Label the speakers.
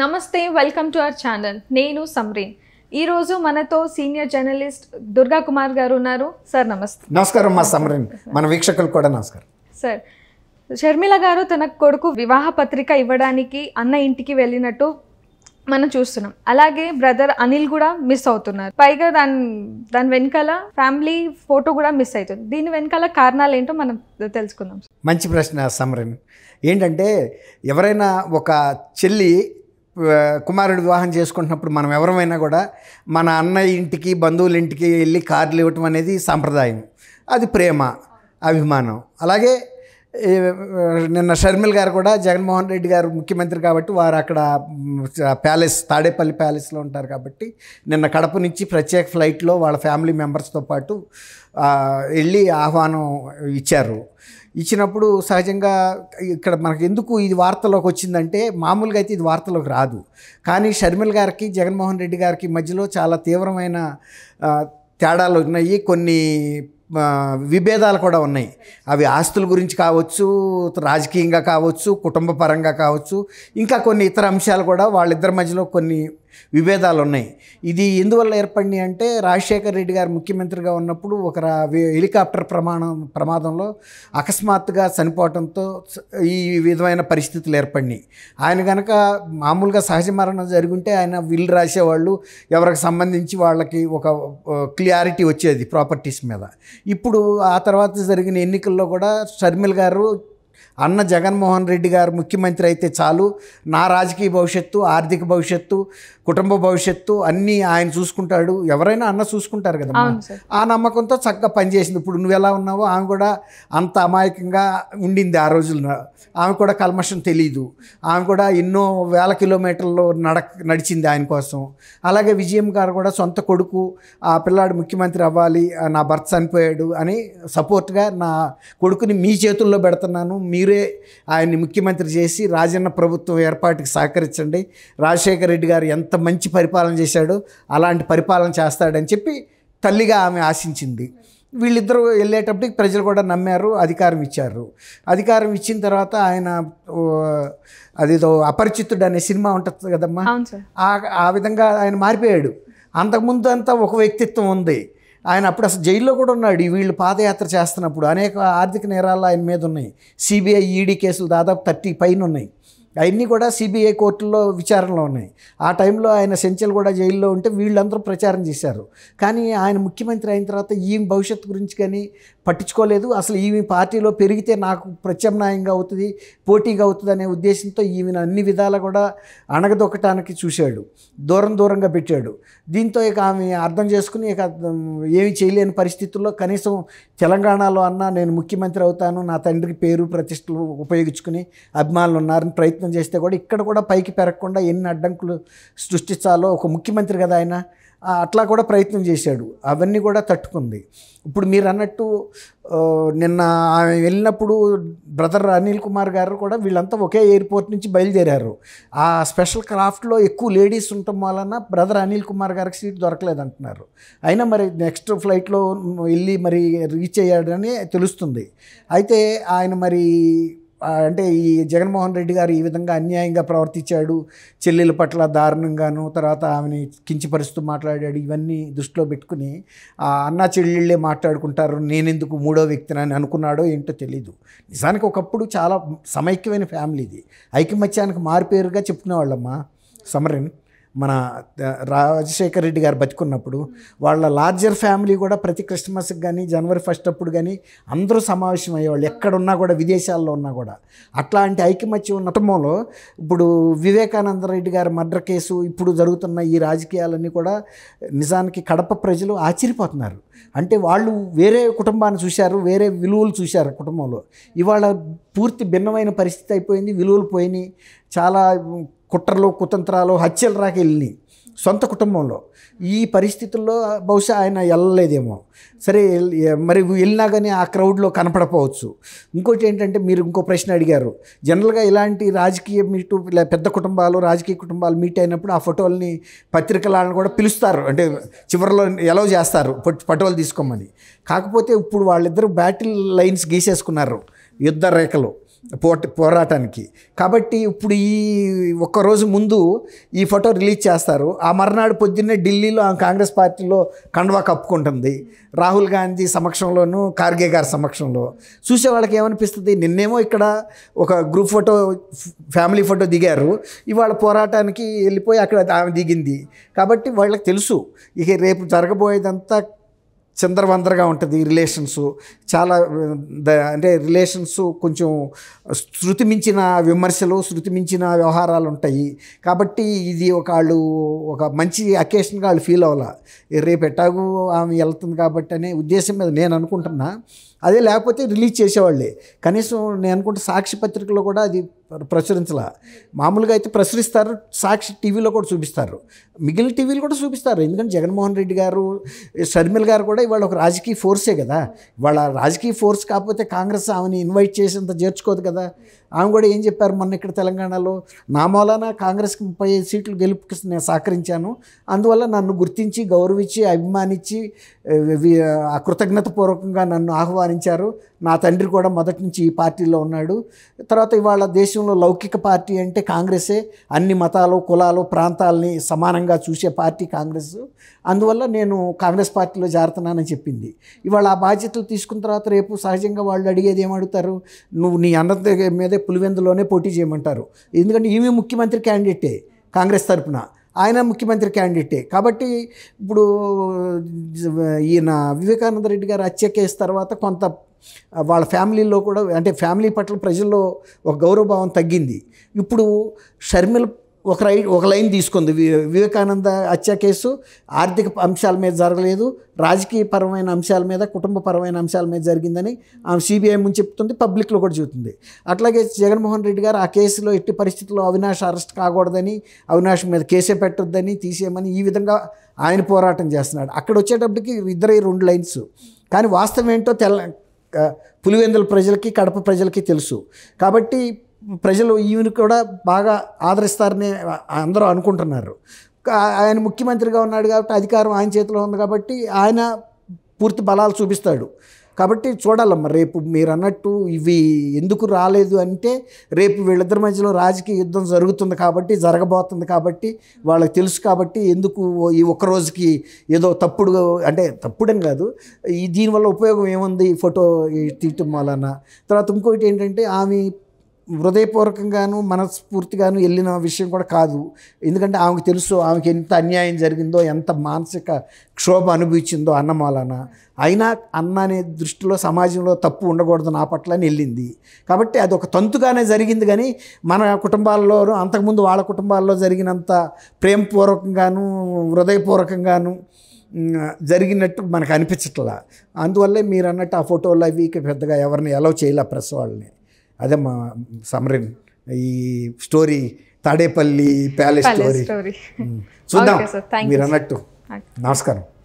Speaker 1: నమస్తే welcome to our channel నేను సమ్రీన్ ఈరోజు మనతో సీనియర్ జర్నలిస్ట్ దుర్గా కుమార్ గారు ఉన్నారు సార్ నమస్తే నమస్కారం మా సమ్రీన్ మన వీక్షకులు కూడా నమస్కారం సార్ షర్మిల గారు తన కొడుకు వివాహ పత్రిక ఇవ్వడానికి అన్న ఇంటికి వెళ్ళినట్టు మనం చూస్తున్నాం అలాగే బ్రదర్ అనిల్ కూడా మిస్ అవుతున్నారు పైగా దాని దాని వెనకాల ఫ్యామిలీ ఫోటో కూడా మిస్ అవుతుంది దీని వెనకాల కారణాలు ఏంటో మనం తెలుసుకుందాం మంచి ప్రశ్న సమరన్ ఏంటంటే ఎవరైనా ఒక చెల్లి కుమారుడు వివాహం చేసుకుంటున్నప్పుడు మనం ఎవరమైనా కూడా మన అన్న ఇంటికి బంధువుల ఇంటికి వెళ్ళి కార్లు ఇవ్వటం అనేది సాంప్రదాయం అది ప్రేమ అభిమానం అలాగే నిన్న షర్మిల్ గారు కూడా జగన్మోహన్ రెడ్డి గారు ముఖ్యమంత్రి కాబట్టి వారు అక్కడ ప్యాలెస్ తాడేపల్లి ప్యాలెస్లో ఉంటారు కాబట్టి నిన్న కడప నుంచి ప్రత్యేక ఫ్లైట్లో వాళ్ళ ఫ్యామిలీ మెంబర్స్తో పాటు వెళ్ళి ఆహ్వానం ఇచ్చారు ఇచ్చినప్పుడు సహజంగా ఇక్కడ మనకు ఎందుకు ఇది వార్తలోకి వచ్చిందంటే మామూలుగా అయితే ఇది వార్తలోకి రాదు కానీ షర్మిల్ గారికి జగన్మోహన్ రెడ్డి గారికి మధ్యలో చాలా తీవ్రమైన తేడాలు ఉన్నాయి కొన్ని విభేదాలు కూడా ఉన్నాయి అవి ఆస్తుల గురించి కావచ్చు రాజకీయంగా కావచ్చు కుటుంబ పరంగా కావచ్చు ఇంకా కొన్ని ఇతర అంశాలు కూడా వాళ్ళిద్దరి మధ్యలో కొన్ని విభేదాలు ఉన్నాయి ఇది ఎందువల్ల ఏర్పడినాయి అంటే రాజశేఖర రెడ్డి గారు ముఖ్యమంత్రిగా ఉన్నప్పుడు ఒక హెలికాప్టర్ ప్రమాణం ప్రమాదంలో అకస్మాత్తుగా చనిపోవడంతో ఈ విధమైన పరిస్థితులు ఏర్పడినాయి ఆయన కనుక మామూలుగా సహజ మరణం జరుగుంటే ఆయన విల్ రాసేవాళ్ళు ఎవరికి సంబంధించి వాళ్ళకి ఒక క్లియారిటీ వచ్చేది ప్రాపర్టీస్ మీద ఇప్పుడు ఆ తర్వాత జరిగిన ఎన్నికల్లో కూడా షర్మిల్ గారు అన్న జగన్మోహన్ రెడ్డి గారు ముఖ్యమంత్రి అయితే చాలు నా రాజకీయ భవిష్యత్తు ఆర్థిక భవిష్యత్తు కుటుంబ భవిష్యత్తు అన్నీ ఆయన చూసుకుంటాడు ఎవరైనా అన్న చూసుకుంటారు కదా ఆ నమ్మకంతో చక్కగా పనిచేసింది ఇప్పుడు నువ్వు ఎలా ఉన్నావో ఆమె కూడా అంత అమాయకంగా ఉండింది ఆ రోజుల్లో ఆమె కూడా కల్మషం తెలియదు ఆమె కూడా ఎన్నో వేల కిలోమీటర్లు నడక నడిచింది ఆయన కోసం అలాగే విజయం గారు కూడా సొంత కొడుకు ఆ పిల్లాడు ముఖ్యమంత్రి అవ్వాలి నా భర్త చనిపోయాడు అని సపోర్ట్గా నా కొడుకుని మీ చేతుల్లో పెడుతున్నాను మీరే ఆయన్ని ముఖ్యమంత్రి చేసి రాజన్న ప్రభుత్వం ఏర్పాటుకి సహకరించండి రాజశేఖర రెడ్డి గారు ఎంత మంచి పరిపాలన చేశాడు అలాంటి పరిపాలన చేస్తాడని చెప్పి తల్లిగా ఆమె ఆశించింది వీళ్ళిద్దరూ వెళ్ళేటప్పటికి ప్రజలు కూడా నమ్మారు అధికారం ఇచ్చారు అధికారం ఇచ్చిన తర్వాత ఆయన అదేదో అపరిచితుడు అనే సినిమా ఉంటుంది కదమ్మా ఆ విధంగా ఆయన మారిపోయాడు అంతకుముందు అంతా ఒక వ్యక్తిత్వం ఉంది ఆయన అప్పుడు అసలు జైల్లో కూడా ఉన్నాడు వీళ్ళు పాదయాత్ర చేస్తున్నప్పుడు అనేక ఆర్థిక నేరాలు ఆయన మీద ఉన్నాయి సిబిఐ ఈడీ కేసులు దాదాపు థర్టీ పైన ఉన్నాయి అవన్నీ కూడా సిబిఐ కోర్టుల్లో విచారణలో ఉన్నాయి ఆ టైంలో ఆయన సెంచల్ కూడా జైల్లో ఉంటే వీళ్ళందరూ ప్రచారం చేశారు కానీ ఆయన ముఖ్యమంత్రి అయిన తర్వాత ఈమె భవిష్యత్తు గురించి కానీ పట్టించుకోలేదు అసలు ఈమె పార్టీలో పెరిగితే నాకు ప్రత్యామ్నాయంగా అవుతుంది పోటీగా అవుతుంది అనే ఉద్దేశంతో ఈమెను అన్ని విధాలు కూడా అణగదొక్కటానికి చూశాడు దూరం దూరంగా పెట్టాడు దీంతో ఇక ఆమె అర్థం చేసుకుని ఇక ఏమి చేయలేని పరిస్థితుల్లో కనీసం తెలంగాణలో అన్నా నేను ముఖ్యమంత్రి అవుతాను నా తండ్రికి పేరు ప్రతిష్టలు ఉపయోగించుకుని అభిమానులు ఉన్నారని ప్రయత్నం ప్రయత్నం చేస్తే కూడా ఇక్కడ కూడా పైకి పెరగకుండా ఎన్ని అడ్డంకులు సృష్టించాలో ఒక ముఖ్యమంత్రి కదా ఆయన అట్లా కూడా ప్రయత్నం చేశాడు అవన్నీ కూడా తట్టుకుంది ఇప్పుడు మీరు అన్నట్టు నిన్న ఆమె వెళ్ళినప్పుడు బ్రదర్ అనిల్ కుమార్ గారు కూడా వీళ్ళంతా ఒకే ఎయిర్పోర్ట్ నుంచి బయలుదేరారు ఆ స్పెషల్ క్రాఫ్ట్లో ఎక్కువ లేడీస్ ఉండటం వలన బ్రదర్ అనిల్ కుమార్ గారికి సీట్ దొరకలేదంటున్నారు అయినా మరి నెక్స్ట్ ఫ్లైట్లో వెళ్ళి మరి రీచ్ అయ్యాడని తెలుస్తుంది అయితే ఆయన మరి అంటే ఈ జగన్మోహన్ రెడ్డి గారు ఈ విధంగా అన్యాయంగా ప్రవర్తించాడు చెల్లెల పట్ల దారుణంగాను తర్వాత ఆమెని కించిపరుస్తూ మాట్లాడాడు ఇవన్నీ దృష్టిలో పెట్టుకుని ఆ అన్న చెల్లెళ్ళే మాట్లాడుకుంటారు నేనెందుకు మూడో వ్యక్తిని అని అనుకున్నాడో ఏంటో తెలీదు నిజానికి ఒకప్పుడు చాలా సమైక్యమైన ఫ్యామిలీ ఇది ఐకమత్యానికి మారిపేరుగా చెప్పుకునేవాళ్ళమ్మా సమరన్ మన రాజశేఖర్ రెడ్డి గారు బతుకున్నప్పుడు వాళ్ళ లార్జర్ ఫ్యామిలీ కూడా ప్రతి క్రిస్మస్కి కానీ జనవరి ఫస్ట్ అప్పుడు కానీ అందరూ సమావేశం అయ్యేవాళ్ళు ఎక్కడున్నా కూడా విదేశాల్లో ఉన్నా కూడా అట్లాంటి ఐకమత్యం ఉన్న కుటుంబంలో ఇప్పుడు వివేకానంద రెడ్డి గారి మర్డర్ కేసు ఇప్పుడు జరుగుతున్న ఈ రాజకీయాలన్నీ కూడా నిజానికి కడప ప్రజలు ఆశ్చర్యపోతున్నారు అంటే వాళ్ళు వేరే కుటుంబాన్ని చూశారు వేరే విలువలు చూశారు కుటుంబంలో ఇవాళ పూర్తి భిన్నమైన పరిస్థితి అయిపోయింది విలువలు పోయినాయి చాలా కుట్రలు కుతంత్రాలు హత్యలు రాక వెళ్ళినాయి సొంత కుటుంబంలో ఈ పరిస్థితుల్లో బహుశా ఆయన వెళ్ళలేదేమో సరే మరి వెళ్ళినా కానీ ఆ క్రౌడ్లో కనపడపోవచ్చు ఇంకోటి ఏంటంటే మీరు ఇంకో ప్రశ్న అడిగారు జనరల్గా ఇలాంటి రాజకీయ మీటు పెద్ద కుటుంబాలు రాజకీయ కుటుంబాలు మీట్ అయినప్పుడు ఆ ఫోటోల్ని పత్రికలను కూడా పిలుస్తారు అంటే చివరిలో ఎలా చేస్తారు ఫోటోలు తీసుకోమని కాకపోతే ఇప్పుడు వాళ్ళిద్దరూ బ్యాటిల్ లైన్స్ గీసేసుకున్నారు యుద్ధ రేఖలు పోట పోరాటానికి కాబట్టి ఇప్పుడు ఈ ఒక్కరోజు ముందు ఈ ఫోటో రిలీజ్ చేస్తారు ఆ మర్నాడు పొద్దున్నే ఢిల్లీలో ఆ కాంగ్రెస్ పార్టీలో కండువా కప్పుకుంటుంది రాహుల్ గాంధీ సమక్షంలోనూ ఖార్గే గారి సమక్షంలో చూసే వాళ్ళకి ఏమనిపిస్తుంది నిన్నేమో ఇక్కడ ఒక గ్రూప్ ఫోటో ఫ్యామిలీ ఫోటో దిగారు ఇవాళ పోరాటానికి వెళ్ళిపోయి అక్కడ ఆమె దిగింది కాబట్టి వాళ్ళకి తెలుసు ఇక రేపు జరగబోయేదంతా చందరవందరగా ఉంటుంది రిలేషన్స్ చాలా అంటే రిలేషన్స్ కొంచెం శృతిమించిన విమర్శలు శృతిమించిన వ్యవహారాలు ఉంటాయి కాబట్టి ఇది ఒక వాళ్ళు ఒక మంచి అకేషన్గా వాళ్ళు ఫీల్ అవ్వాలి రేపు ఎట్టాగు ఆమె వెళ్తుంది కాబట్టి అనే ఉద్దేశం మీద నేను అనుకుంటున్నా అదే లేకపోతే రిలీజ్ చేసేవాళ్ళే కనీసం నేను అనుకుంటే సాక్షి పత్రికలో కూడా అది ప్రచురించాల మామూలుగా అయితే ప్రచురిస్తారు సాక్షి టీవీలో కూడా చూపిస్తారు మిగిలిన టీవీలు కూడా చూపిస్తారు ఎందుకంటే జగన్మోహన్ రెడ్డి గారు షర్మిల్ గారు కూడా ఇవాళ ఒక రాజకీయ ఫోర్సే కదా వాళ్ళ రాజకీయ ఫోర్స్ కాకపోతే కాంగ్రెస్ ఆమెని ఇన్వైట్ చేసేంత చేర్చుకోదు కదా ఆమె కూడా ఏం చెప్పారు మొన్న ఇక్కడ తెలంగాణలో నా మూలాన కాంగ్రెస్కి ముప్పై ఐదు సీట్లు గెలుపుకి నేను సహకరించాను అందువల్ల నన్ను గుర్తించి గౌరవించి అభిమానించి కృతజ్ఞతపూర్వకంగా నన్ను ఆహ్వానించారు నా తండ్రి కూడా మొదటి నుంచి ఈ పార్టీలో ఉన్నాడు తర్వాత ఇవాళ దేశంలో లౌకిక పార్టీ అంటే కాంగ్రెసే అన్ని మతాలు కులాలు ప్రాంతాలని సమానంగా చూసే పార్టీ కాంగ్రెస్ అందువల్ల నేను కాంగ్రెస్ పార్టీలో జారుతున్నానని చెప్పింది ఇవాళ ఆ బాధ్యతలు తీసుకున్న తర్వాత రేపు సహజంగా వాళ్ళు అడిగేది ఏమడుగుతారు నువ్వు నీ అన్న మీద లేకపోతే పులివెందులోనే పోటీ చేయమంటారు ఎందుకంటే ఈమె ముఖ్యమంత్రి క్యాండిడేటే కాంగ్రెస్ తరఫున ఆయన ముఖ్యమంత్రి క్యాండిడేటే కాబట్టి ఇప్పుడు ఈయన వివేకానంద రెడ్డి గారు హత్య కేసు తర్వాత కొంత వాళ్ళ ఫ్యామిలీలో కూడా అంటే ఫ్యామిలీ పట్ల ప్రజల్లో ఒక గౌరవభావం తగ్గింది ఇప్పుడు షర్మిల ఒక రై ఒక లైన్ తీసుకుంది వివేకానంద హత్య కేసు ఆర్థిక అంశాల మీద జరగలేదు రాజకీయపరమైన అంశాల మీద కుటుంబపరమైన అంశాల మీద జరిగిందని ఆమె సిబిఐ ముందు చెప్తుంది పబ్లిక్లో కూడా చెబుతుంది అట్లాగే జగన్మోహన్ రెడ్డి గారు ఆ కేసులో ఎట్టి పరిస్థితుల్లో అవినాష్ అరెస్ట్ కాకూడదని అవినాష్ మీద కేసే పెట్టొద్దని తీసేయమని ఈ విధంగా ఆయన పోరాటం చేస్తున్నాడు అక్కడ వచ్చేటప్పటికి ఇద్దరు రెండు లైన్స్ కానీ వాస్తవం ఏంటో తెల్ల పులివెందుల ప్రజలకి కడప ప్రజలకి తెలుసు కాబట్టి ప్రజలు ఈయన కూడా బాగా ఆదరిస్తారని అందరూ అనుకుంటున్నారు ఆయన ముఖ్యమంత్రిగా ఉన్నాడు కాబట్టి అధికారం ఆయన చేతిలో ఉంది కాబట్టి ఆయన పూర్తి బలాలు చూపిస్తాడు కాబట్టి చూడాలమ్మ రేపు మీరు అన్నట్టు ఇవి ఎందుకు రాలేదు అంటే రేపు వీళ్ళిద్దరి మధ్యలో రాజకీయ యుద్ధం జరుగుతుంది కాబట్టి జరగబోతుంది కాబట్టి వాళ్ళకి తెలుసు కాబట్టి ఎందుకు ఈ ఒక్కరోజుకి ఏదో తప్పుడు అంటే తప్పుడని కాదు ఈ దీనివల్ల ఉపయోగం ఏముంది ఈ ఫోటో తీయటం వలన తర్వాత ఇంకొకటి ఏంటంటే ఆమె హృదయపూర్వకంగాను మనస్ఫూర్తిగాను వెళ్ళిన విషయం కూడా కాదు ఎందుకంటే ఆమెకు తెలుసు ఆమెకి ఎంత అన్యాయం జరిగిందో ఎంత మానసిక క్షోభ అనుభవించిందో అన్నమాలన అయినా అన్న అనే దృష్టిలో సమాజంలో తప్పు ఉండకూడదు నా పట్ల అని వెళ్ళింది కాబట్టి అది ఒక తంతుగానే జరిగింది కానీ మన కుటుంబాల్లో అంతకుముందు వాళ్ళ కుటుంబాల్లో జరిగినంత ప్రేమపూర్వకంగాను హృదయపూర్వకంగాను జరిగినట్టు మనకు అనిపించట్లా అందువల్లే మీరు అన్నట్టు ఆ ఫోటోలు అవి పెద్దగా ఎవరిని ఎలా చేయాలి ప్రెస్ వాళ్ళని అదే మా సమరిన్ ఈ స్టోరీ తాడేపల్లి ప్యాలెస్ స్టోరీ చూద్దాం మీరు అన్నట్టు నమస్కారం